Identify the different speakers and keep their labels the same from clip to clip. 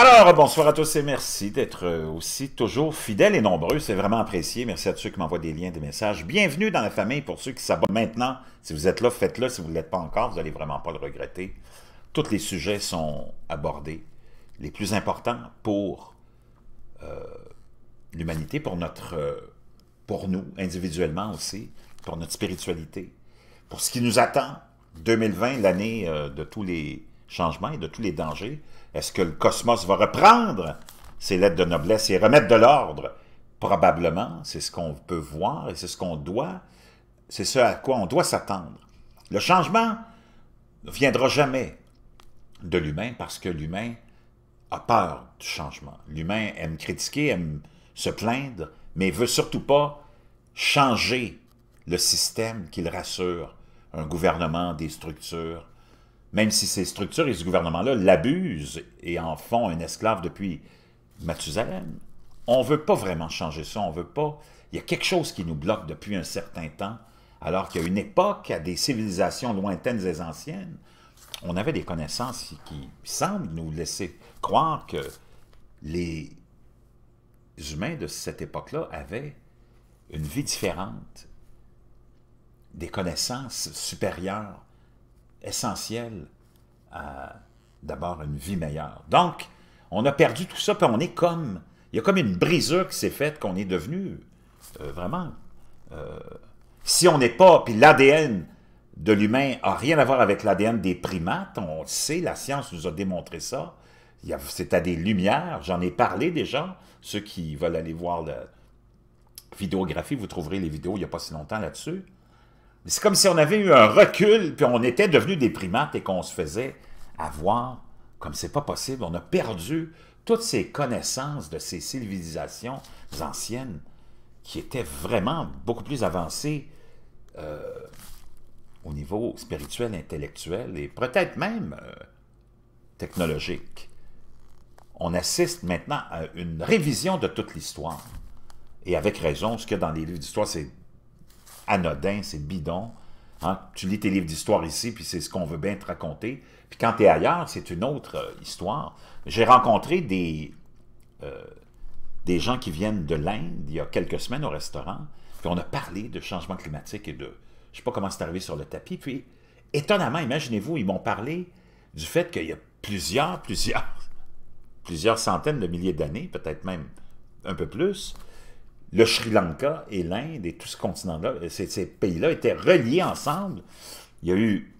Speaker 1: Alors, bonsoir à tous et merci d'être euh, aussi toujours fidèles et nombreux. C'est vraiment apprécié. Merci à tous ceux qui m'envoient des liens, des messages. Bienvenue dans la famille pour ceux qui s'abonnent maintenant. Si vous êtes là, faites-le. Si vous ne l'êtes pas encore, vous n'allez vraiment pas le regretter. Tous les sujets sont abordés. Les plus importants pour euh, l'humanité, pour notre, euh, pour nous individuellement aussi, pour notre spiritualité, pour ce qui nous attend 2020, l'année de tous les changements et de tous les dangers. Est-ce que le cosmos va reprendre ses lettres de noblesse et remettre de l'ordre? Probablement, c'est ce qu'on peut voir et c'est ce qu'on doit, c'est ce à quoi on doit s'attendre. Le changement ne viendra jamais de l'humain parce que l'humain a peur du changement. L'humain aime critiquer, aime se plaindre, mais veut surtout pas changer le système qu'il rassure, un gouvernement, des structures, même si ces structures et ce gouvernement-là l'abusent et en font un esclave depuis Mathusalem. On ne veut pas vraiment changer ça, on veut pas... Il y a quelque chose qui nous bloque depuis un certain temps, alors qu'à une époque, à des civilisations lointaines et anciennes, on avait des connaissances qui semblent nous laisser croire que les humains de cette époque-là avaient une vie différente, des connaissances supérieures, essentiel à d'abord une vie meilleure. Donc, on a perdu tout ça, puis on est comme... Il y a comme une brisure qui s'est faite, qu'on est devenu euh, vraiment... Euh, si on n'est pas... Puis l'ADN de l'humain n'a rien à voir avec l'ADN des primates, on sait, la science nous a démontré ça. C'est à des lumières, j'en ai parlé déjà. Ceux qui veulent aller voir la vidéographie, vous trouverez les vidéos il n'y a pas si longtemps là-dessus. C'est comme si on avait eu un recul, puis on était devenu des et qu'on se faisait avoir comme c'est pas possible. On a perdu toutes ces connaissances de ces civilisations anciennes qui étaient vraiment beaucoup plus avancées euh, au niveau spirituel, intellectuel et peut-être même euh, technologique. On assiste maintenant à une révision de toute l'histoire. Et avec raison, ce que dans les livres d'histoire, c'est anodin, c'est bidon. Hein. Tu lis tes livres d'histoire ici, puis c'est ce qu'on veut bien te raconter. Puis quand tu es ailleurs, c'est une autre euh, histoire. J'ai rencontré des, euh, des gens qui viennent de l'Inde il y a quelques semaines au restaurant, puis on a parlé de changement climatique et de... Je sais pas comment c'est arrivé sur le tapis. Puis, étonnamment, imaginez-vous, ils m'ont parlé du fait qu'il y a plusieurs, plusieurs, plusieurs centaines de milliers d'années, peut-être même un peu plus, le Sri Lanka et l'Inde et tout ce continent-là, ces, pays-là étaient reliés ensemble. Il y a eu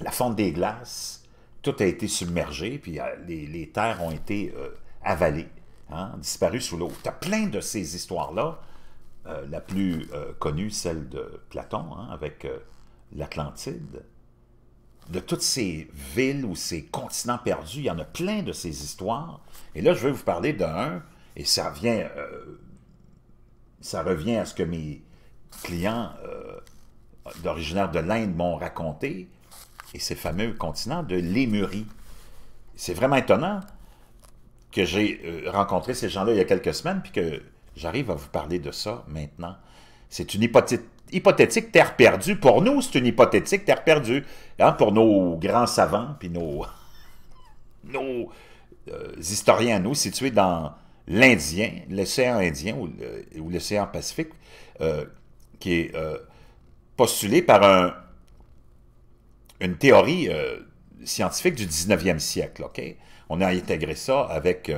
Speaker 1: la fonte des glaces, tout a été submergé, puis euh, les, terres ont été euh, avalées, hein, disparues sous l'eau. Tu as plein de ces histoires-là. Euh, la plus connue, celle de Platon, hein, avec l'Atlantide. De toutes ces villes ou ces continents perdus, il y en a plein de ces histoires. Et là, je vais vous parler d'un, et ça vient ça revient à ce que mes clients euh, d'origine de l'Inde m'ont raconté, et ces fameux continents de lémurie. C'est vraiment étonnant que j'ai euh, rencontré ces gens-là il y a quelques semaines, puis que j'arrive à vous parler de ça maintenant. C'est une hypothétique terre perdue. Pour nous, c'est une hypothétique terre perdue. Hein, pour nos grands savants, puis nos, nos euh, historiens, nous, situés dans l'Indien, l'océan Indien ou l'océan Pacifique, euh, qui est euh, postulé par un, une théorie euh, scientifique du 19e siècle. OK? On a intégré ça avec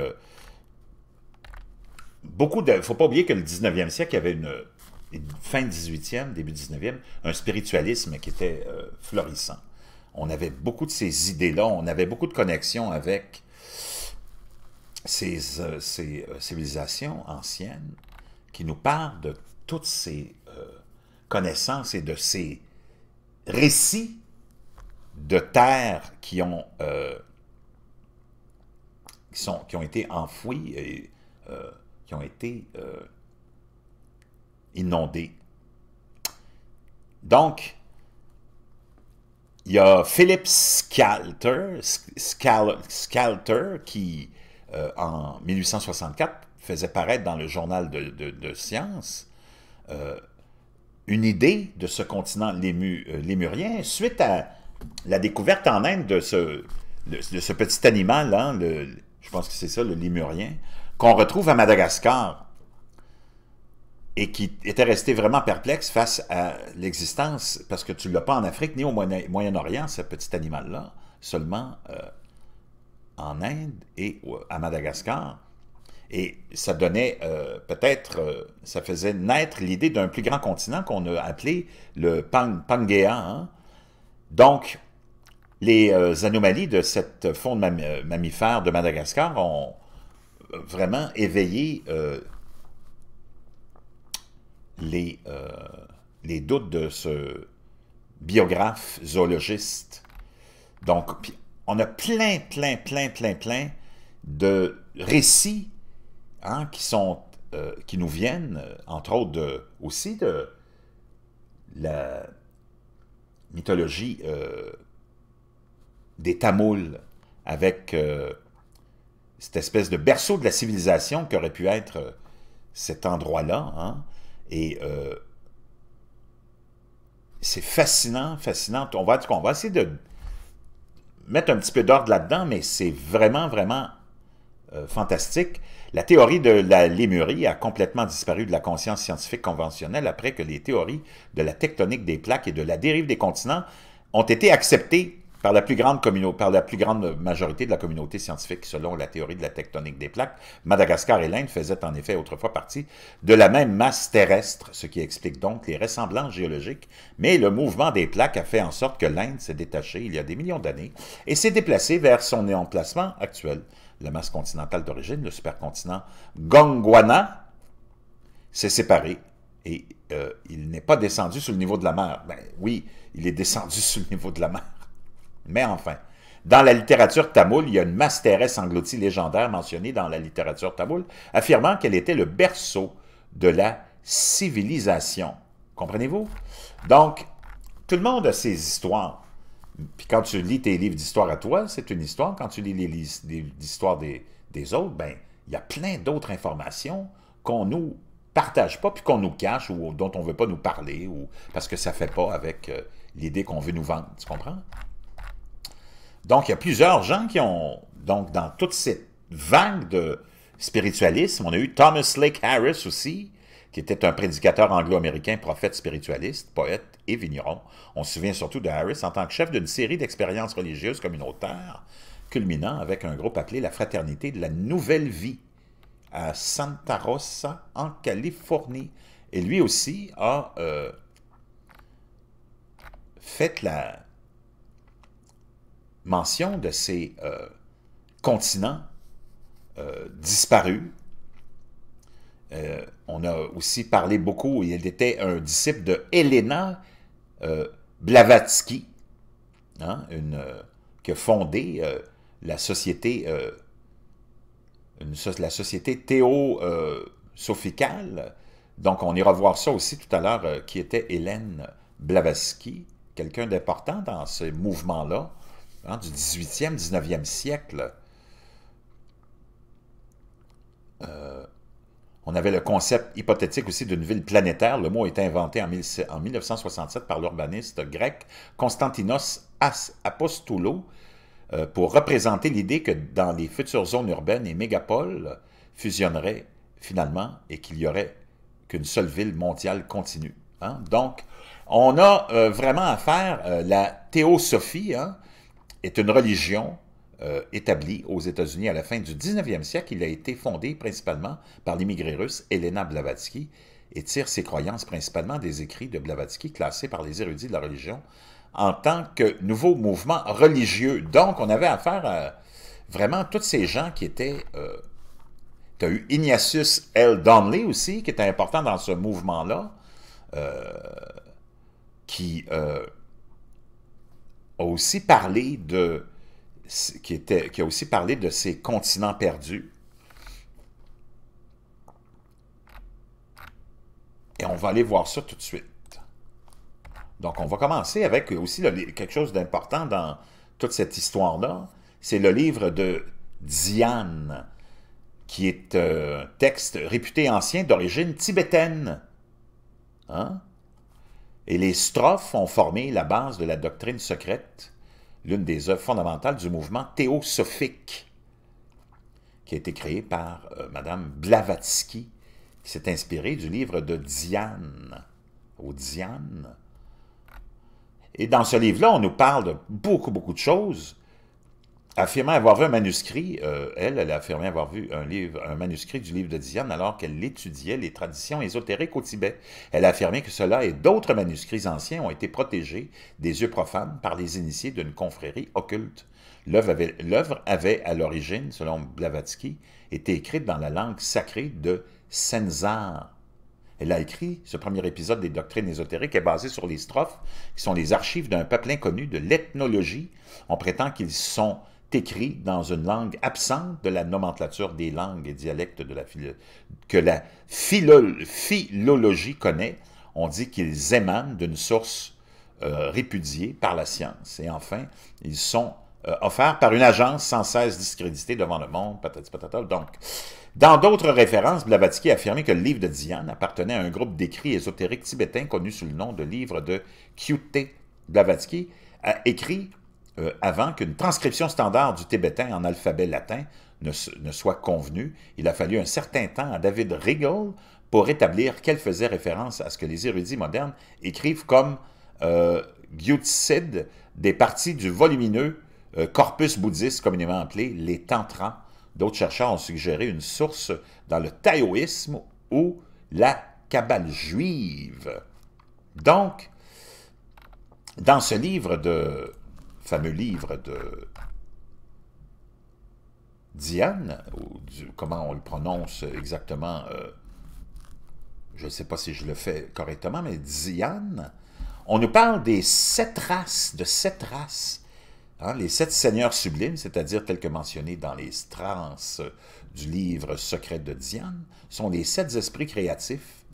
Speaker 1: beaucoup de... Il ne faut pas oublier que le 19e siècle, il y avait une, une fin 18e, début 19e, un spiritualisme qui était florissant. On avait beaucoup de ces idées-là, on avait beaucoup de connexions avec ces, euh, ces euh, civilisations anciennes qui nous parlent de toutes ces euh, connaissances et de ces récits de terres qui ont, qui sont, qui ont été enfouies et qui ont été inondées. Donc, il y a Philip Scalter qui euh, en 1864, faisait paraître dans le journal de, Science euh, une idée de ce continent euh, lémurien suite à la découverte en Inde de ce, petit animal, hein, je pense que c'est ça, le lémurien, qu'on retrouve à Madagascar et qui était resté vraiment perplexe face à l'existence, parce que tu ne l'as pas en Afrique ni au Moyen-Orient, ce petit animal-là, seulement en Inde et à Madagascar. Et ça donnait euh, peut-être, euh, ça faisait naître l'idée d'un plus grand continent qu'on a appelé le Pang hein. Donc, les euh, anomalies de cette faune mammifère de Madagascar ont vraiment éveillé les, les doutes de ce biographe zoologiste. Donc, on a plein, plein, plein, plein, plein de récits hein, qui, sont, euh, qui nous viennent, euh, entre autres aussi de la mythologie euh, des Tamouls, avec cette espèce de berceau de la civilisation qui aurait pu être cet endroit-là. Hein. et c'est fascinant, fascinant. On va, on va essayer de mettre un petit peu d'ordre là-dedans, mais c'est vraiment, vraiment euh, fantastique. La théorie de la lémurie a complètement disparu de la conscience scientifique conventionnelle après que les théories de la tectonique des plaques et de la dérive des continents ont été acceptées par la plus grande, majorité de la communauté scientifique, selon la théorie de la tectonique des plaques. Madagascar et l'Inde faisaient en effet autrefois partie de la même masse terrestre, ce qui explique donc les ressemblances géologiques, mais le mouvement des plaques a fait en sorte que l'Inde s'est détachée il y a des millions d'années et s'est déplacée vers son emplacement actuel. La masse continentale d'origine, le supercontinent Gondwana, s'est séparée et euh, il n'est pas descendu sous le niveau de la mer. Ben oui, il est descendu sous le niveau de la mer. Mais enfin, dans la littérature tamoule, il y a une masteresse engloutie légendaire mentionnée dans la littérature tamoule, affirmant qu'elle était le berceau de la civilisation. Comprenez-vous? Donc, tout le monde a ses histoires. Puis quand tu lis tes livres d'histoire à toi, c'est une histoire. Quand tu lis les livres d'histoire des, autres, ben il y a plein d'autres informations qu'on nous partage pas, puis qu'on nous cache ou dont on ne veut pas nous parler, ou parce que ça ne fait pas avec euh, l'idée qu'on veut nous vendre. Tu comprends? Donc, il y a plusieurs gens qui ont... Donc, dans toute cette vague de spiritualisme, on a eu Thomas Lake Harris aussi, qui était un prédicateur anglo-américain, prophète spiritualiste, poète et vigneron. On se souvient surtout de Harris en tant que chef d'une série d'expériences religieuses communautaires, culminant avec un groupe appelé la Fraternité de la Nouvelle Vie à Santa Rosa, en Californie. Et lui aussi a euh, fait la, mention de ces euh, continents euh, disparus. Euh, on a aussi parlé beaucoup, il était un disciple de Helena Blavatsky, hein, qui a fondé la société, la société théosophicale. Donc, on ira voir ça aussi tout à l'heure, qui était Hélène Blavatsky, quelqu'un d'important dans ce mouvement-là. Hein, du 18e, 19e siècle. Euh, on avait le concept hypothétique aussi d'une ville planétaire. Le mot est inventé en, 1967 par l'urbaniste grec Konstantinos Apostolou euh, pour représenter l'idée que dans les futures zones urbaines et mégapoles fusionneraient finalement et qu'il y aurait qu'une seule ville mondiale continue. Hein. Donc, on a euh, vraiment à la théosophie, hein? est une religion euh, établie aux États-Unis à la fin du 19e siècle. Il a été fondé principalement par l'immigré russe Elena Blavatsky et tire ses croyances principalement des écrits de Blavatsky classés par les érudits de la religion en tant que nouveau mouvement religieux. Donc, on avait affaire à vraiment tous ces gens qui étaient... Euh, tu as eu Ignatius L. Donnelly aussi, qui était important dans ce mouvement-là, euh, qui a aussi parlé de qui, était, qui a aussi parlé de ces continents perdus. Et on va aller voir ça tout de suite. Donc, on va commencer avec aussi quelque chose d'important dans toute cette histoire-là. C'est le livre de Diane, qui est un euh, texte réputé ancien d'origine tibétaine. Hein? Et les strophes ont formé la base de la doctrine secrète, l'une des œuvres fondamentales du mouvement théosophique, qui a été créée par euh, Madame Mme Blavatsky, qui s'est inspirée du livre de Diane, au Diane. Et dans ce livre-là, on nous parle de beaucoup, beaucoup de choses, affirmant avoir vu un manuscrit, euh, elle, elle a affirmé avoir vu un, livre, un manuscrit du livre de Diane alors qu'elle étudiait les traditions ésotériques au Tibet. Elle a affirmé que cela et d'autres manuscrits anciens ont été protégés des yeux profanes par les initiés d'une confrérie occulte. L'œuvre avait, avait, à l'origine, selon Blavatsky, été écrite dans la langue sacrée de Senzar. Elle a écrit, ce premier épisode des doctrines ésotériques est basé sur les strophes, qui sont les archives d'un peuple inconnu de l'ethnologie. On prétend qu'ils sont écrit dans une langue absente de la nomenclature des langues et dialectes de la que la philologie connaît, on dit qu'ils émanent d'une source euh, répudiée par la science. Et enfin, ils sont euh, offerts par une agence sans cesse discréditée devant le monde, patati Donc, dans d'autres références, Blavatsky affirmé que le livre de Diane appartenait à un groupe d'écrits ésotériques tibétains connus sous le nom de livre de Kyute Blavatsky, a écrit euh, avant qu'une transcription standard du tibétain en alphabet latin ne, soit convenue, il a fallu un certain temps à David Riegel pour établir qu'elle faisait référence à ce que les érudits modernes écrivent comme euh, des parties du volumineux euh, corpus bouddhiste communément appelé les tantras. D'autres chercheurs ont suggéré une source dans le taoïsme ou la cabale juive. Donc, dans ce livre de fameux livre de Diane, ou comment on le prononce exactement, euh, je ne sais pas si je le fais correctement, mais Diane, on nous parle des sept races, de sept races, hein, les sept seigneurs sublimes, c'est-à-dire tels que mentionnés dans les trans du livre Secret de Diane, sont les sept esprits créatifs.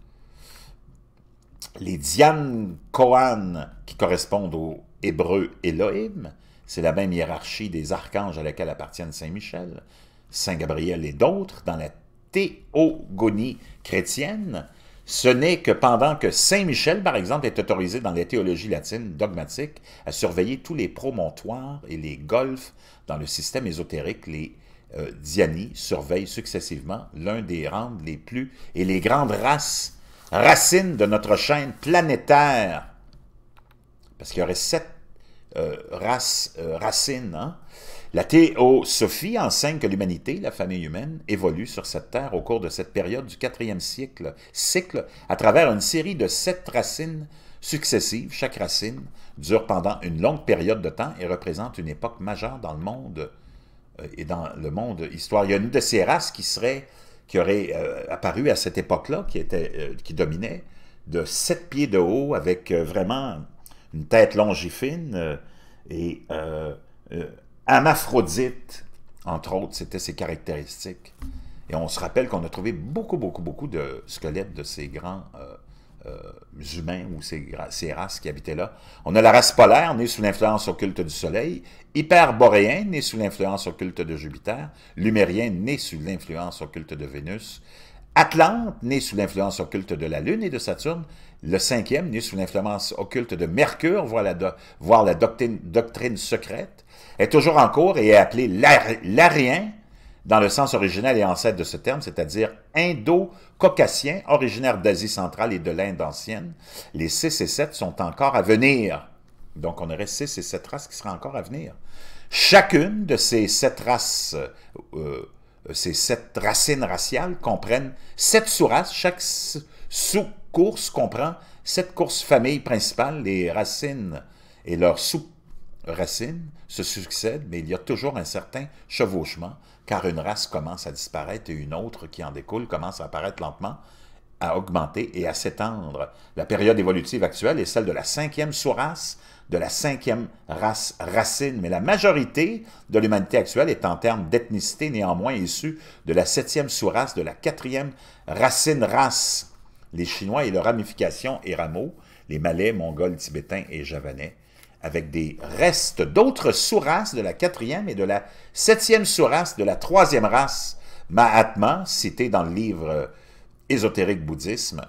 Speaker 1: Les Diane Kohan, qui correspondent aux hébreu Elohim, c'est la même hiérarchie des archanges à laquelle appartiennent Saint Michel, Saint Gabriel et d'autres dans la théogonie chrétienne. Ce n'est que pendant que Saint Michel, par exemple, est autorisé dans les théologies latines dogmatiques à surveiller tous les promontoires et les golfes dans le système ésotérique, les euh, dianis surveillent successivement l'un des rangs les plus et les grandes races, racines de notre chaîne planétaire parce qu'il y aurait sept euh, races, euh, racines. La hein. La théosophie enseigne que l'humanité, la famille humaine, évolue sur cette terre au cours de cette période du quatrième cycle, cycle à travers une série de sept racines successives. Chaque racine dure pendant une longue période de temps et représente une époque majeure dans le monde euh, et dans le monde histoire. Il y a une de ces races qui serait qui aurait apparu à cette époque-là, qui était qui dominait de sept pieds de haut avec vraiment une tête longifine euh, et amaphrodite, euh, euh, entre autres, c'était ses caractéristiques. Et on se rappelle qu'on a trouvé beaucoup, beaucoup, beaucoup de squelettes de ces grands humains ou ces, races qui habitaient là. On a la race polaire, née sous l'influence occulte du Soleil, hyperboréen, née sous l'influence occulte de Jupiter, lumérien, née sous l'influence occulte de Vénus, Atlante, né sous l'influence occulte de la Lune et de Saturne. Le cinquième, né sous l'influence occulte de Mercure, voire la, la doctrine, secrète, est toujours en cours et est appelé l'arien dans le sens original et ancêtre de ce terme, c'est-à-dire indo-caucasien, originaire d'Asie centrale et de l'Inde ancienne. Les six et 7 sont encore à venir. Donc, on aurait 6 et 7 races qui seraient encore à venir. Chacune de ces sept races euh, euh, ces sept racines raciales comprennent sept sous-races. Chaque sous-course comprend sept courses familles principales. Les racines et leurs sous-racines se succèdent, mais il y a toujours un certain chevauchement, car une race commence à disparaître et une autre qui en découle commence à apparaître lentement, à augmenter et à s'étendre. La période évolutive actuelle est celle de la cinquième sous-race, de la cinquième race racine, mais la majorité de l'humanité actuelle est en termes d'ethnicité néanmoins issue de la septième sous-race, de la quatrième racine-race. Les Chinois et leurs ramifications et rameaux, les Malais, Mongols, Tibétains et Javanais, avec des restes d'autres sous-races de la quatrième et de la septième sous-race de la troisième race, Mahatma, cité dans le livre euh, Ésotérique bouddhisme,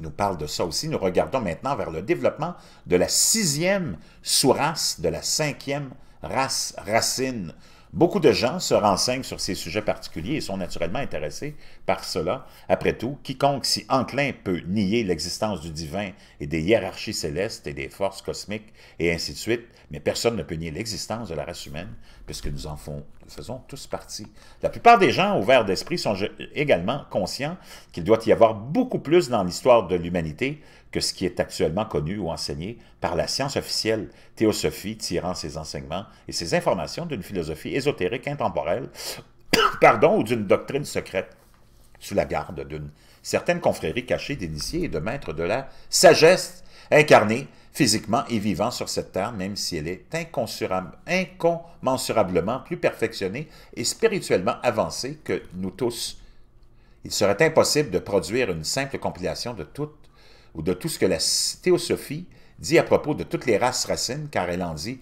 Speaker 1: nous parle de ça aussi. Nous regardons maintenant vers le développement de la sixième sous-race, de la cinquième race racine. Beaucoup de gens se renseignent sur ces sujets particuliers et sont naturellement intéressés par cela. Après tout, quiconque si enclin peut nier l'existence du divin et des hiérarchies célestes et des forces cosmiques et ainsi de suite, mais personne ne peut nier l'existence de la race humaine puisque nous en, font, faisons tous partie. La plupart des gens ouverts d'esprit sont également conscients qu'il doit y avoir beaucoup plus dans l'histoire de l'humanité que ce qui est actuellement connu ou enseigné par la science officielle, théosophie tirant ses enseignements et ses informations d'une philosophie ésotérique intemporelle, pardon, ou d'une doctrine secrète sous la garde d'une certaine confrérie cachée d'initiés et de maîtres de la sagesse incarnée physiquement et vivant sur cette terre, même si elle est incommensurablement plus perfectionnée et spirituellement avancée que nous tous. Il serait impossible de produire une simple compilation de tout ou de tout ce que la théosophie dit à propos de toutes les races racines, car elle en dit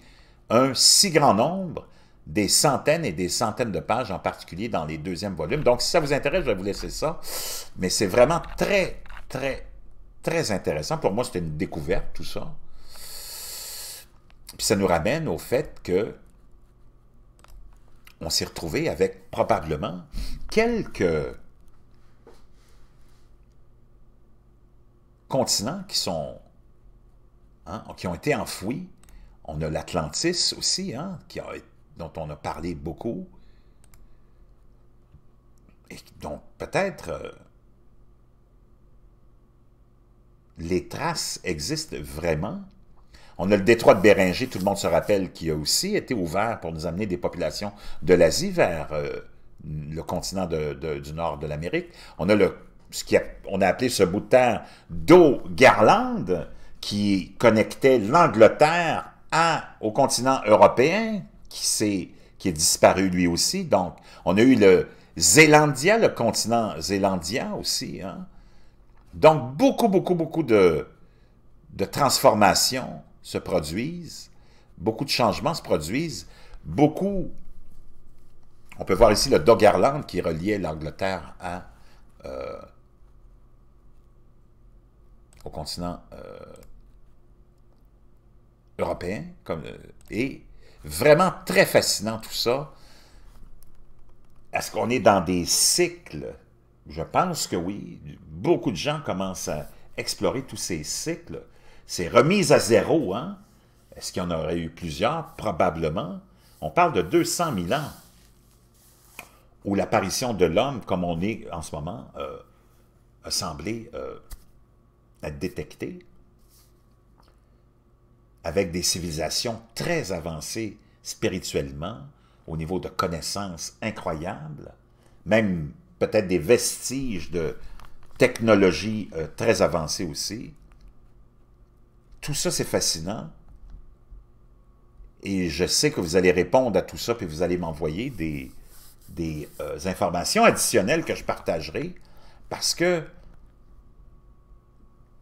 Speaker 1: un si grand nombre, des centaines et des centaines de pages, en particulier dans les deuxièmes volumes. Donc, si ça vous intéresse, je vais vous laisser ça. Mais c'est vraiment très, très très intéressant. Pour moi, c'était une découverte, tout ça. Puis ça nous ramène au fait que on s'est retrouvé avec probablement quelques continents qui sont hein, qui ont été enfouis. On a l'Atlantis aussi, hein, qui dont on a parlé beaucoup. Et donc peut-être euh, les traces existent vraiment. On a le détroit de Béringer, tout le monde se rappelle, qui a aussi été ouvert pour nous amener des populations de l'Asie vers euh, le continent du nord de l'Amérique. On a le, ce qu'on a, appelé ce bout de terre d'eau garlande qui connectait l'Angleterre au continent européen qui, est, qui est disparu lui aussi. Donc, on a eu le Zélandia, le continent Zélandia aussi, hein, donc, beaucoup, beaucoup, beaucoup de, transformations se produisent, beaucoup de changements se produisent, beaucoup... On peut voir ici le Doggerland qui reliait l'Angleterre à... Euh, au continent euh, européen. Comme, euh, et vraiment très fascinant tout ça. Est-ce qu'on est dans des cycles je pense que oui. Beaucoup de gens commencent à explorer tous ces cycles. Ces remises à zéro, hein? Est-ce qu'il y en aurait eu plusieurs? Probablement. On parle de 200 000 ans où l'apparition de l'homme, comme on est en ce moment, euh, a semblé euh, être détectée avec des civilisations très avancées spirituellement, au niveau de connaissances incroyables, même peut-être des vestiges de technologies euh, très avancées aussi. Tout ça, c'est fascinant. Et je sais que vous allez répondre à tout ça, puis vous allez m'envoyer des, euh, informations additionnelles que je partagerai, parce que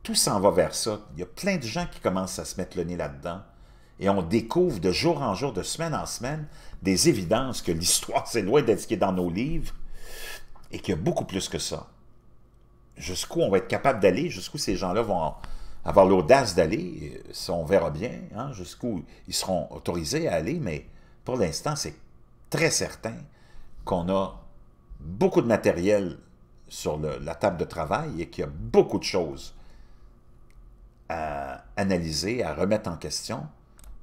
Speaker 1: tout s'en va vers ça. Il y a plein de gens qui commencent à se mettre le nez là-dedans. Et on découvre de jour en jour, de semaine en semaine, des évidences que l'histoire, c'est loin d'être ce qui est dans nos livres, et qu'il y a beaucoup plus que ça. Jusqu'où on va être capable d'aller, jusqu'où ces gens-là vont avoir l'audace d'aller, euh, on verra bien, hein, jusqu'où ils seront autorisés à aller, mais pour l'instant, c'est très certain qu'on a beaucoup de matériel sur la table de travail et qu'il y a beaucoup de choses à analyser, à remettre en question,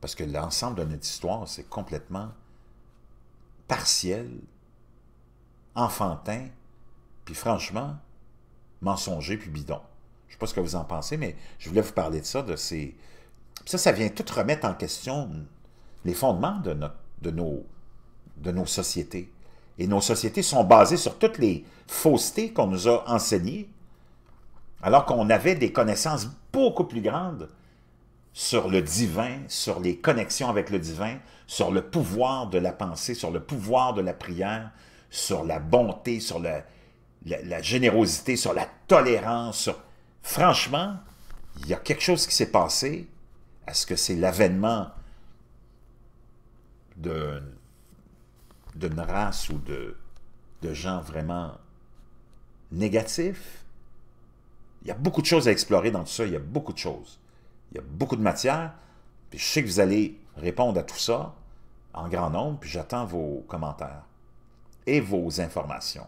Speaker 1: parce que l'ensemble de notre histoire, c'est complètement partiel, enfantin, puis franchement, mensonger puis bidon. Je ne sais pas ce que vous en pensez, mais je voulais vous parler de ça, de ces... Ça, ça vient tout remettre en question les fondements de, de, nos, de nos sociétés. Et nos sociétés sont basées sur toutes les faussetés qu'on nous a enseignées, alors qu'on avait des connaissances beaucoup plus grandes sur le divin, sur les connexions avec le divin, sur le pouvoir de la pensée, sur le pouvoir de la prière, sur la bonté, sur le la, générosité, sur la tolérance. Franchement, il y a quelque chose qui s'est passé. Est-ce que c'est l'avènement d'une race ou de, de gens vraiment négatifs? Il y a beaucoup de choses à explorer dans tout ça. Il y a beaucoup de choses. Il y a beaucoup de matière. je sais que vous allez répondre à tout ça en grand nombre. j'attends vos commentaires et vos informations.